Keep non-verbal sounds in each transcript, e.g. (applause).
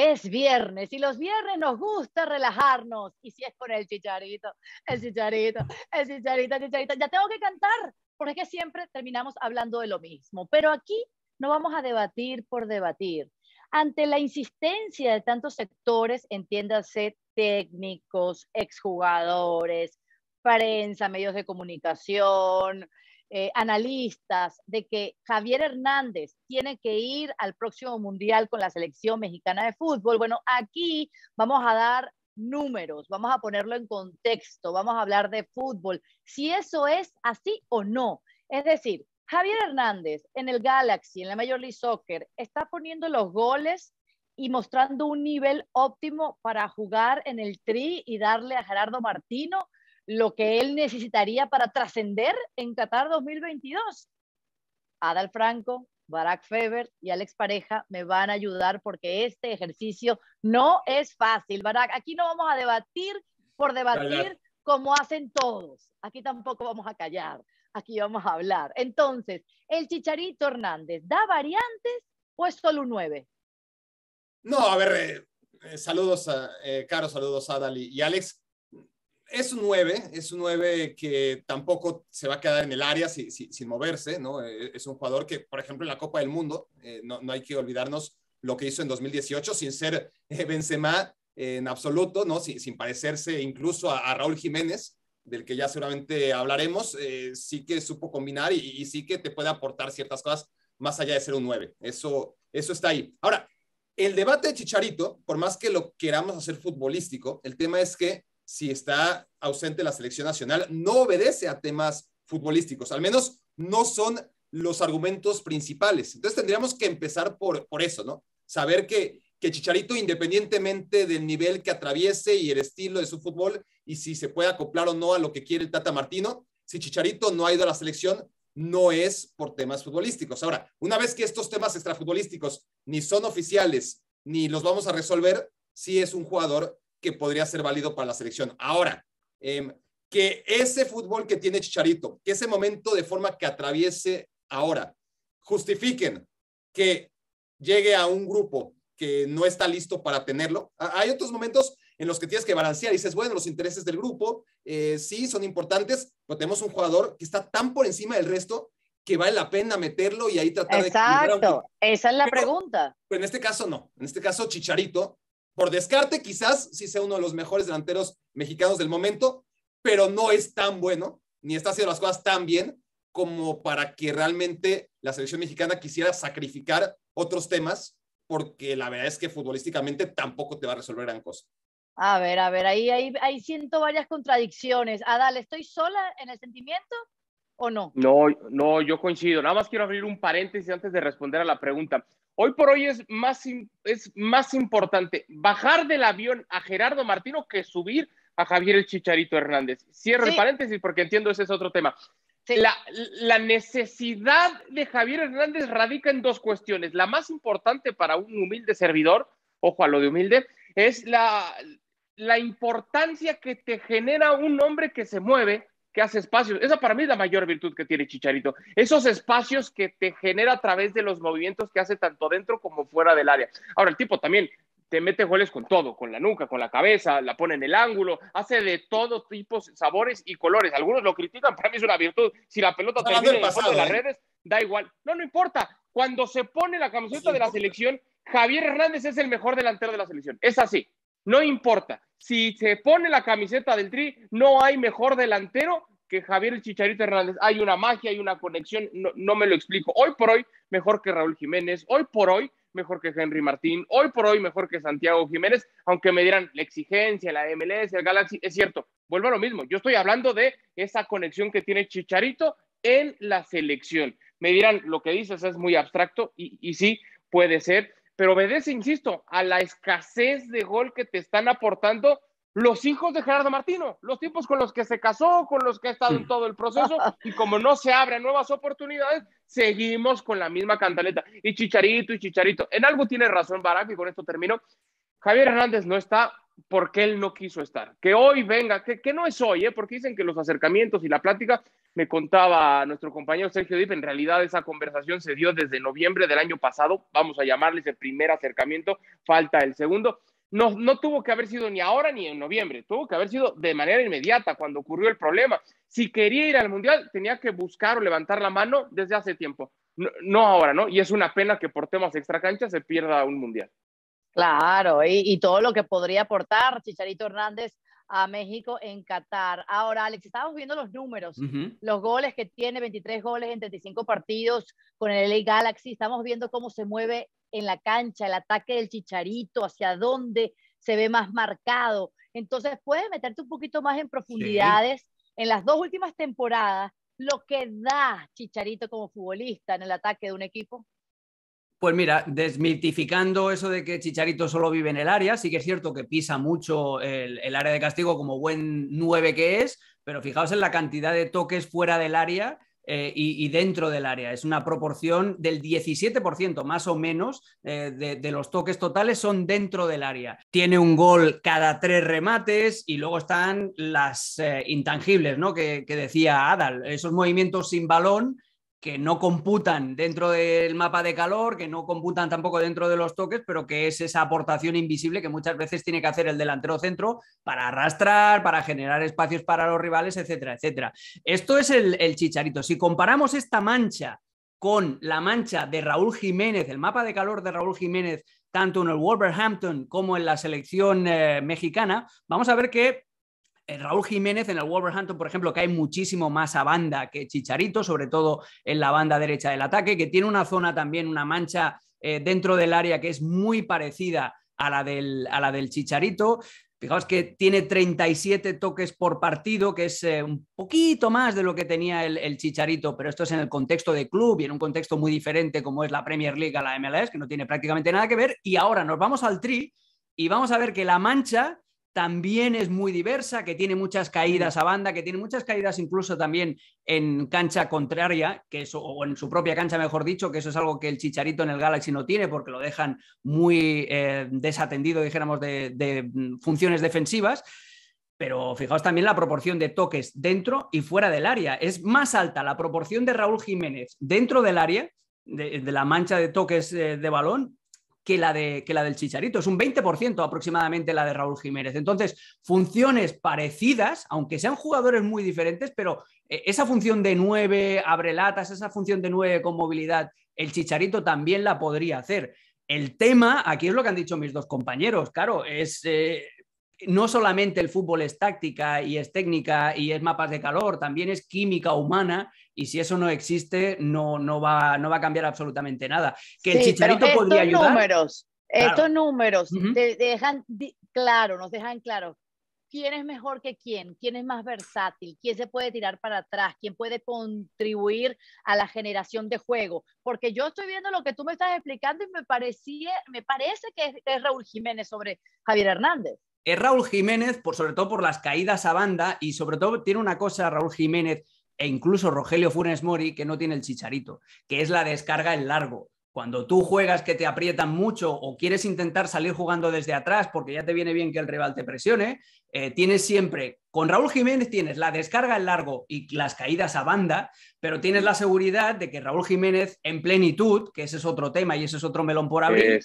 Es viernes y los viernes nos gusta relajarnos. Y si es con el chicharito, el chicharito, el chicharito, el chicharito. Ya tengo que cantar, porque es que siempre terminamos hablando de lo mismo. Pero aquí no vamos a debatir por debatir. Ante la insistencia de tantos sectores, entiéndase técnicos, exjugadores, prensa, medios de comunicación, eh, analistas de que Javier Hernández tiene que ir al próximo mundial con la selección mexicana de fútbol. Bueno, aquí vamos a dar números, vamos a ponerlo en contexto, vamos a hablar de fútbol, si eso es así o no. Es decir, Javier Hernández en el Galaxy, en la Major League Soccer, está poniendo los goles y mostrando un nivel óptimo para jugar en el tri y darle a Gerardo Martino lo que él necesitaría para trascender en Qatar 2022. Adal Franco, Barack Feber y Alex Pareja me van a ayudar porque este ejercicio no es fácil. Barack, aquí no vamos a debatir por debatir como hacen todos. Aquí tampoco vamos a callar, aquí vamos a hablar. Entonces, el Chicharito Hernández, ¿da variantes o es solo un 9? No, a ver, eh, eh, saludos, a, eh, Caro, saludos a Adal y Alex es un 9, es un 9 que tampoco se va a quedar en el área sin moverse, ¿no? Eh, es un jugador que, por ejemplo, en la Copa del Mundo, eh, no, hay que olvidarnos lo que hizo en 2018 sin ser eh, Benzema en absoluto, ¿no? Sin, parecerse incluso a, Raúl Jiménez, del que ya seguramente hablaremos, sí que supo combinar y, sí que te puede aportar ciertas cosas más allá de ser un 9. Eso, eso está ahí. Ahora, el debate de Chicharito, por más que lo queramos hacer futbolístico, el tema es que si está ausente la selección nacional, no obedece a temas futbolísticos, al menos no son los argumentos principales. Entonces tendríamos que empezar por, por eso, ¿no? Saber que, que Chicharito, independientemente del nivel que atraviese y el estilo de su fútbol, y si se puede acoplar o no a lo que quiere el Tata Martino, si Chicharito no ha ido a la selección, no es por temas futbolísticos. Ahora, una vez que estos temas extrafutbolísticos ni son oficiales, ni los vamos a resolver, si es un jugador que podría ser válido para la selección. Ahora, em, que ese fútbol que tiene Chicharito, que ese momento de forma que atraviese ahora, justifiquen que llegue a un grupo que no está listo para tenerlo. Hay otros momentos en los que tienes que balancear y dices, bueno, los intereses del grupo eh, sí son importantes, pero tenemos un jugador que está tan por encima del resto que vale la pena meterlo y ahí tratar de... Exacto, esa es la pregunta. Pero en este caso no, en este caso Chicharito por descarte, quizás sí sea uno de los mejores delanteros mexicanos del momento, pero no es tan bueno, ni está haciendo las cosas tan bien como para que realmente la selección mexicana quisiera sacrificar otros temas, porque la verdad es que futbolísticamente tampoco te va a resolver gran cosa. A ver, a ver, ahí, ahí, ahí siento varias contradicciones. Adal, ¿estoy sola en el sentimiento o no? No, no, yo coincido. Nada más quiero abrir un paréntesis antes de responder a la pregunta. Hoy por hoy es más, es más importante bajar del avión a Gerardo Martino que subir a Javier el Chicharito Hernández. Cierro el paréntesis porque entiendo ese es otro tema. La, necesidad de Javier Hernández radica en dos cuestiones. La más importante para un humilde servidor, ojo a lo de humilde, es la, la importancia que te genera un hombre que se mueve, hace espacios. Esa para mí es la mayor virtud que tiene Chicharito. Esos espacios que te genera a través de los movimientos que hace tanto dentro como fuera del área. Ahora, el tipo también te mete goles con todo, con la nuca, con la cabeza, la pone en el ángulo, hace de todos tipos, sabores y colores. Algunos lo critican, para mí es una virtud. Si la pelota termina en las ¿eh? redes, da igual. No, no importa. Cuando se pone la camiseta de la selección, Javier Hernández es el mejor delantero de la selección. Es así. No importa. Si se pone la camiseta del Tri, no hay mejor delantero que Javier Chicharito Hernández. Hay una magia, hay una conexión, no, me lo explico. Hoy por hoy, mejor que Raúl Jiménez, hoy por hoy, mejor que Henry Martín, hoy por hoy, mejor que Santiago Jiménez, aunque me dieran la exigencia, la MLS, el Galaxy, es cierto, vuelvo a lo mismo. Yo estoy hablando de esa conexión que tiene Chicharito en la selección. Me dirán, lo que dices es muy abstracto y sí, puede ser, pero obedece, insisto, a la escasez de gol que te están aportando los hijos de Gerardo Martino, los tipos con los que se casó, con los que ha estado en todo el proceso, (laughs) y como no se abren nuevas oportunidades, seguimos con la misma cantaleta. Y Chicharito, y Chicharito. En algo tiene razón Barak, y con esto termino. Javier Hernández no está porque él no quiso estar. Que hoy venga, que, no es hoy, ¿eh? porque dicen que los acercamientos y la plática, me contaba nuestro compañero Sergio Dip, en realidad esa conversación se dio desde noviembre del año pasado, vamos a llamarle ese primer acercamiento, falta el segundo. No, no tuvo que haber sido ni ahora ni en noviembre, tuvo que haber sido de manera inmediata cuando ocurrió el problema. Si quería ir al Mundial, tenía que buscar o levantar la mano desde hace tiempo, no, ahora, ¿no? Y es una pena que por temas extra cancha se pierda un Mundial. Claro, y, todo lo que podría aportar Chicharito Hernández a México en Qatar. Ahora, Alex, estamos viendo los números, los goles que tiene, 23 goles en 35 partidos con el LA Galaxy. Estamos viendo cómo se mueve en la cancha el ataque del Chicharito, hacia dónde se ve más marcado. Entonces, puedes meterte un poquito más en profundidades. En las dos últimas temporadas, lo que da Chicharito como futbolista en el ataque de un equipo. Pues mira, desmitificando eso de que Chicharito solo vive en el área, sí que es cierto que pisa mucho el, área de castigo como buen 9 que es, pero fijaos en la cantidad de toques fuera del área eh, y, dentro del área. Es una proporción del 17% más o menos eh, de, los toques totales son dentro del área. Tiene un gol cada tres remates y luego están las eh, intangibles, ¿no? que, decía Adal, esos movimientos sin balón que no computan dentro del mapa de calor, que no computan tampoco dentro de los toques, pero que es esa aportación invisible que muchas veces tiene que hacer el delantero centro para arrastrar, para generar espacios para los rivales, etcétera, etcétera. Esto es el, chicharito. Si comparamos esta mancha con la mancha de Raúl Jiménez, el mapa de calor de Raúl Jiménez, tanto en el Wolverhampton como en la selección eh, mexicana, vamos a ver que Raúl Jiménez en el Wolverhampton, por ejemplo, que hay muchísimo más a banda que Chicharito, sobre todo en la banda derecha del ataque, que tiene una zona también, una mancha eh, dentro del área que es muy parecida a la del, a la del Chicharito. Fijaos que tiene 37 toques por partido, que es eh, un poquito más de lo que tenía el, Chicharito, pero esto es en el contexto de club y en un contexto muy diferente como es la Premier League la MLS, que no tiene prácticamente nada que ver. Y ahora nos vamos al Tri y vamos a ver que la mancha también es muy diversa, que tiene muchas caídas mm. a banda, que tiene muchas caídas incluso también en cancha contraria, que eso, o en su propia cancha, mejor dicho, que eso es algo que el Chicharito en el Galaxy no tiene porque lo dejan muy eh, desatendido, dijéramos, de, mm, funciones defensivas pero fijaos también la proporción de toques dentro y fuera del área. Es más alta la proporción de Raúl Jiménez dentro del área, de, la mancha de toques eh, de balón, que la, de, que la del Chicharito, es un 20% aproximadamente la de Raúl Jiménez. Entonces, funciones parecidas, aunque sean jugadores muy diferentes, pero eh, esa función de 9 abre latas, esa función de 9 con movilidad, el Chicharito también la podría hacer. El tema, aquí es lo que han dicho mis dos compañeros, claro, es eh, no solamente el fútbol es táctica y es técnica y es mapas de calor, también es química humana y si eso no existe no, no, va, no va a cambiar absolutamente nada. Que el chicharito podría ayudar. Números, Estos números dejan claro, nos dejan claro quién es mejor que quién, quién es más versátil, quién se puede tirar para atrás, quién puede contribuir a la generación de juego. Porque yo estoy viendo lo que tú me estás explicando y me, parecía, me parece que es Raúl Jiménez sobre Javier Hernández. Es Raúl Jiménez, por, sobre todo por las caídas a banda y sobre todo tiene una cosa Raúl Jiménez e incluso Rogelio Funes Mori que no tiene el chicharito, que es la descarga en largo. Cuando tú juegas que te aprietan mucho o quieres intentar salir jugando desde atrás porque ya te viene bien que el rival te presione, eh, tienes siempre, con Raúl Jiménez tienes la descarga en largo y las caídas a banda, pero tienes la seguridad de que Raúl Jiménez en plenitud, que ese es otro tema y ese es otro melón por abrir,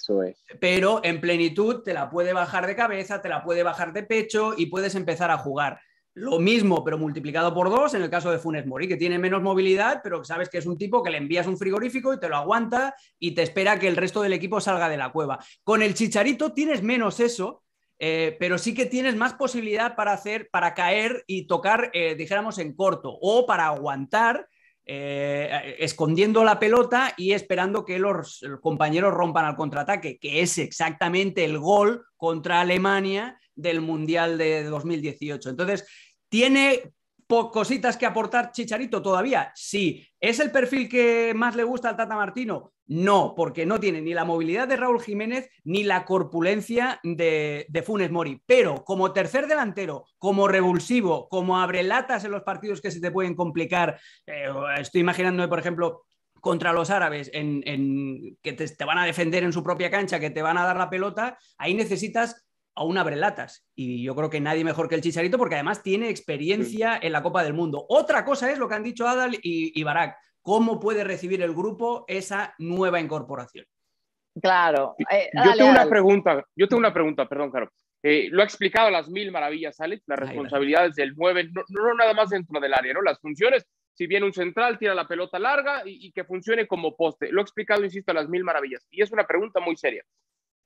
pero en plenitud te la puede bajar de cabeza, te la puede bajar de pecho y puedes empezar a jugar lo mismo, pero multiplicado por dos en el caso de Funes Mori, que tiene menos movilidad, pero sabes que es un tipo que le envías un frigorífico y te lo aguanta y te espera que el resto del equipo salga de la cueva. Con el Chicharito tienes menos eso, eh, pero sí que tienes más posibilidad para hacer, para caer y tocar, eh, dijéramos, en corto o para aguantar eh, escondiendo la pelota y esperando que los, los compañeros rompan al contraataque, que es exactamente el gol contra Alemania del Mundial de 2018. Entonces, tiene cositas que aportar Chicharito todavía? Sí. ¿Es el perfil que más le gusta al Tata Martino? No, porque no tiene ni la movilidad de Raúl Jiménez ni la corpulencia de, Funes Mori. Pero como tercer delantero, como revulsivo, como abre latas en los partidos que se te pueden complicar, eh, estoy imaginándome, por ejemplo, contra los árabes, que te, van a defender en su propia cancha, que te van a dar la pelota, ahí necesitas a una abrelatas. Y yo creo que nadie mejor que el Chicharito, porque además tiene experiencia en la Copa del Mundo. Otra cosa es lo que han dicho Adal y, ¿Cómo puede recibir el grupo esa nueva incorporación? Claro. yo eh, tengo una pregunta, yo tengo una pregunta, perdón, claro. Eh, lo ha explicado a las mil maravillas, Alex, las responsabilidades del 9, no, nada más dentro del área, ¿no? Las funciones, si viene un central, tira la pelota larga y, y que funcione como poste. Lo ha explicado, insisto, a las mil maravillas. Y es una pregunta muy seria.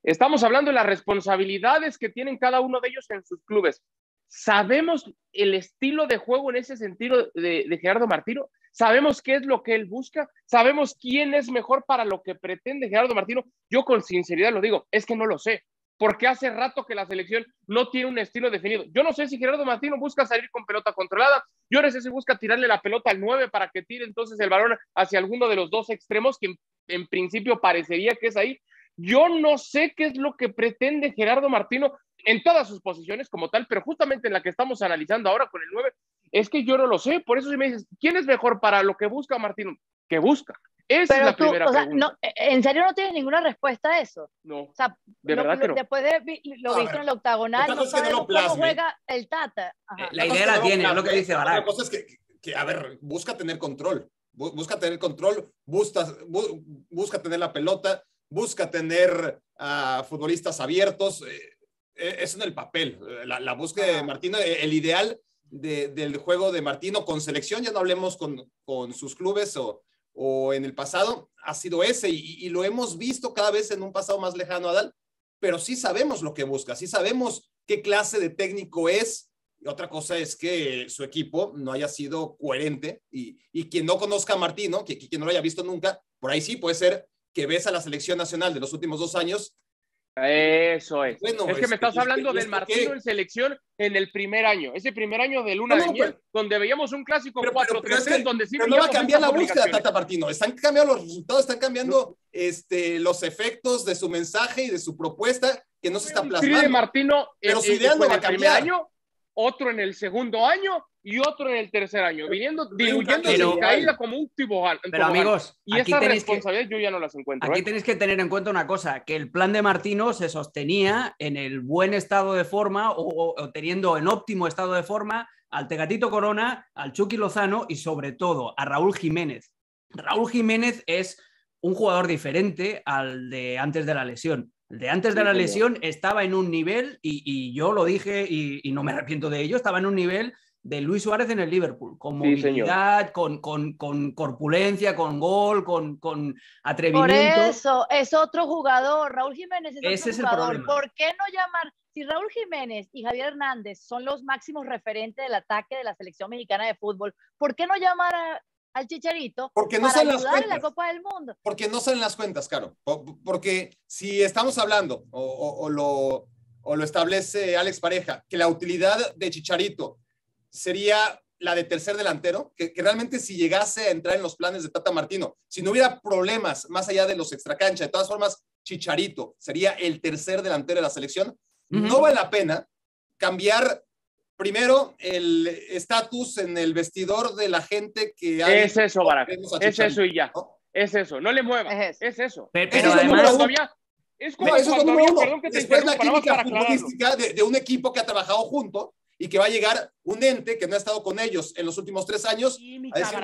Estamos hablando de las responsabilidades que tienen cada uno de ellos en sus clubes. ¿Sabemos el estilo de juego en ese sentido de, Gerardo Martino? ¿Sabemos qué es lo que él busca? ¿Sabemos quién es mejor para lo que pretende Gerardo Martino? Yo con sinceridad lo digo, es que no lo sé, porque hace rato que la selección no tiene un estilo definido. Yo no sé si Gerardo Martino busca salir con pelota controlada, yo no sé si busca tirarle la pelota al 9 para que tire entonces el balón hacia alguno de los dos extremos que en principio parecería que es ahí, yo no sé qué es lo que pretende Gerardo Martino en todas sus posiciones como tal, pero justamente en la que estamos analizando ahora con el 9, es que yo no lo sé. Por eso si me dices, ¿quién es mejor para lo que busca Martino? Que busca? Esa es la primera pregunta. Eh, en serio no tienes ninguna respuesta a eso. No. de verdad que después de lo visto en el octagonal, no cómo juega el Tata. Eh, la, idea la tiene, es lo que dice La cosa es que, a ver, busca tener control. Busca tener control, busca tener la pelota, busca tener a ah, futbolistas abiertos. Eh, eh, es en el papel, la, búsqueda de Martino, eh, el ideal del juego de Martino con selección, ya no hablemos con, sus clubes o, en el pasado, ha sido ese y, lo hemos visto cada vez en un pasado más lejano, Adal, pero sí sabemos lo que busca, sí sabemos qué clase de técnico es. Y otra cosa es que su equipo no haya sido coherente y, quien no conozca a Martino, que, quien no lo haya visto nunca, por ahí sí puede ser que ves a la selección nacional de los últimos dos años. Eso es. es que me este, estás hablando del Martino en selección en el primer año, ese primer año de Luna de donde veíamos un clásico 4-3, donde sí pero no va a cambiar la búsqueda, Tata Martino. Están cambiando los resultados, están cambiando este, los efectos de su mensaje y de su propuesta que no se está plasmando. pero eh, su eh, idea no va a cambiar. Año, otro en el segundo año y otro en el tercer año, viniendo diluyendo su caída como un Pero amigos, y aquí yo ya no las encuentro. Aquí ¿eh? tenéis que tener en cuenta una cosa, que el plan de Martino se sostenía en el buen estado de forma o, o teniendo en óptimo estado de forma al Tegatito Corona, al Chucky Lozano y sobre todo a Raúl Jiménez. Raúl Jiménez es un jugador diferente al de antes de la lesión de antes de la lesión estaba en un nivel, y, yo lo dije y, no me arrepiento de ello, estaba en un nivel de Luis Suárez en el Liverpool, con movilidad, con, con, corpulencia, con gol, con, con, atrevimiento. Por eso, es otro jugador, Raúl Jiménez es otro jugador. problema. ¿Por qué no llamar? Si Raúl Jiménez y Javier Hernández son los máximos referentes del ataque de la selección mexicana de fútbol, ¿por qué no llamar a al Chicharito porque no para las En la Copa del Mundo. Porque no salen las cuentas, Caro. Porque si estamos hablando, o, lo, lo establece Alex Pareja, que la utilidad de Chicharito sería la de tercer delantero, que, realmente si llegase a entrar en los planes de Tata Martino, si no hubiera problemas más allá de los extracancha, de todas formas, Chicharito sería el tercer delantero de la selección, no vale la pena cambiar Primero, el estatus en el vestidor de la gente que... es eso, Barack. Es eso y ya. Es eso. No le muevas. Es, eso. Pero, eso además... es como eso es número uno. Después la química futbolística de, de, un equipo que ha trabajado junto y que va a llegar un ente que no ha estado con ellos en los últimos tres años. decir,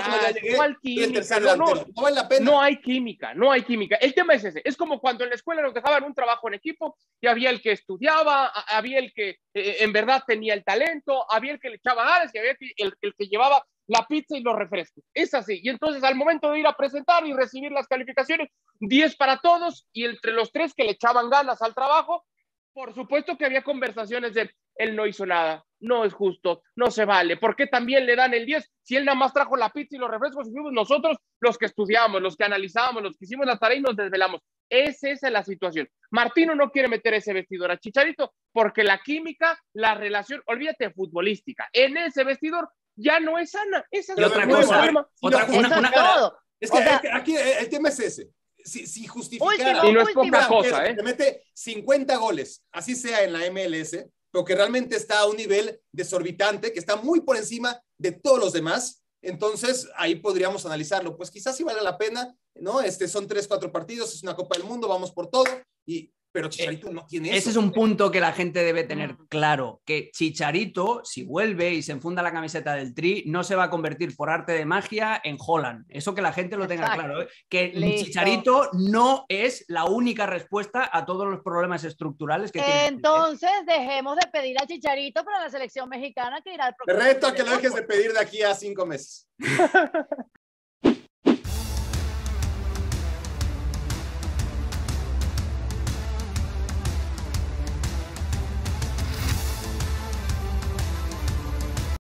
llegué, no, vale la pena. No hay química, no hay química. El tema es ese. Es como cuando en la escuela nos dejaban un trabajo en equipo y había el que estudiaba, había el que eh, eh, en verdad tenía el talento, había el que le echaba ganas y había el, el que llevaba la pizza y los refrescos. Es así. Y entonces al momento de ir a presentar y recibir las calificaciones, 10 para todos y entre los tres que le echaban ganas al trabajo, por supuesto que había conversaciones de, él no hizo nada, no es justo, no se vale. ¿Por qué también le dan el 10 si él nada más trajo la pizza y los refrescos y fuimos nosotros los que estudiamos, los que analizamos, los que hicimos la tarea y nos desvelamos? Esa es la situación. Martino no quiere meter ese vestidor a Chicharito porque la química, la relación, olvídate futbolística, en ese vestidor ya no es sana. es otra cosa. Otra, una, Es que, aquí el tema es ese si, si justificara, y no es poca cosa, ¿eh? mete 50 goles, así sea en la MLS, pero que realmente está a un nivel desorbitante, que está muy por encima de todos los demás. Entonces, ahí podríamos analizarlo. Pues quizás sí vale la pena, ¿no? Este, son tres, cuatro partidos, es una Copa del Mundo, vamos por todo y pero Chicharito eh, no tiene eso. Ese es un punto que la gente debe tener mm. claro, que Chicharito, si vuelve y se enfunda la camiseta del Tri, no se va a convertir por arte de magia en Holland. Eso que la gente lo tenga claro, ¿eh? que Chicharito no es la única respuesta a todos los problemas estructurales que tiene. Entonces, dejemos de pedir a Chicharito para la selección mexicana que irá al reto a que lo dejes de pedir de aquí a cinco meses. (laughs)